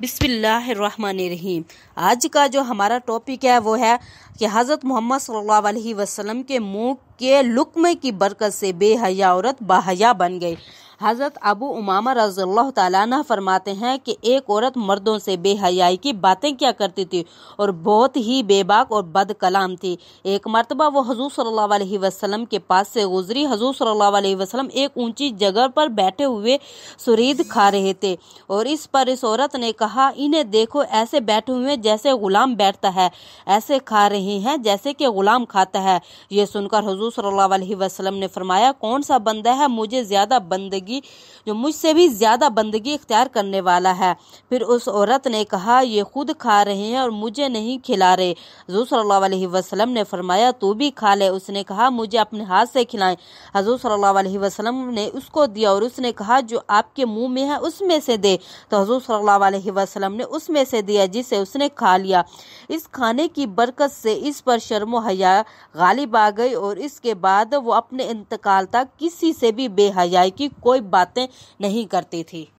बिसमीम आज का जो हमारा टॉपिक है वो है कि हज़रत मोहम्मद सल्लल्लाहु अलैहि वसल्लम के मुंह के लुकमे की बरकत से बेहया औरत बाहया बन गई हज़रत अबू उमामा रज़ल्ला फरमाते हैं कि एक औरत मर्दों से बेहयाई की बातें क्या करती थी और बहुत ही बेबाक और बद कलाम थी एक मरतबा वो हजूर सल्ला वसलम के पास से गुजरी हजूर सल्ला वसलम एक ऊंची जगह पर बैठे हुए सुरीद खा रहे थे और इस पर इस औरत ने कहा इन्हें देखो ऐसे बैठे हुए जैसे गुलाम बैठता है ऐसे खा रहे हैं जैसे कि गुलाम खाता है ये सुनकर हजूर सल्ला वसलम ने फरमाया कौन सा बंदा है मुझे ज़्यादा बंदगी होगी जो मुझसे भी ज़्यादा बंदगी इख्तियार करने वाला है फिर उस औरत ने कहा ये खुद खा रहे हैं और मुझे नहीं खिला रहे हजू सल्ला वसलम ने फरमाया तू भी खा ले उसने कहा मुझे अपने हाथ से खिलाएं हजू सल्ला वसलम ने उसको दिया और उसने कहा जो आपके मुंह में है उसमें से दे तो हजू सल्ला वसलम ने उसमें से दिया जिसे उसने खा लिया इस खाने की बरकत से इस पर शर्मो हया गालिब आ गई और इसके बाद वो अपने इंतकाल तक किसी से भी बेहयाई की कोई कोई बातें नहीं करती थी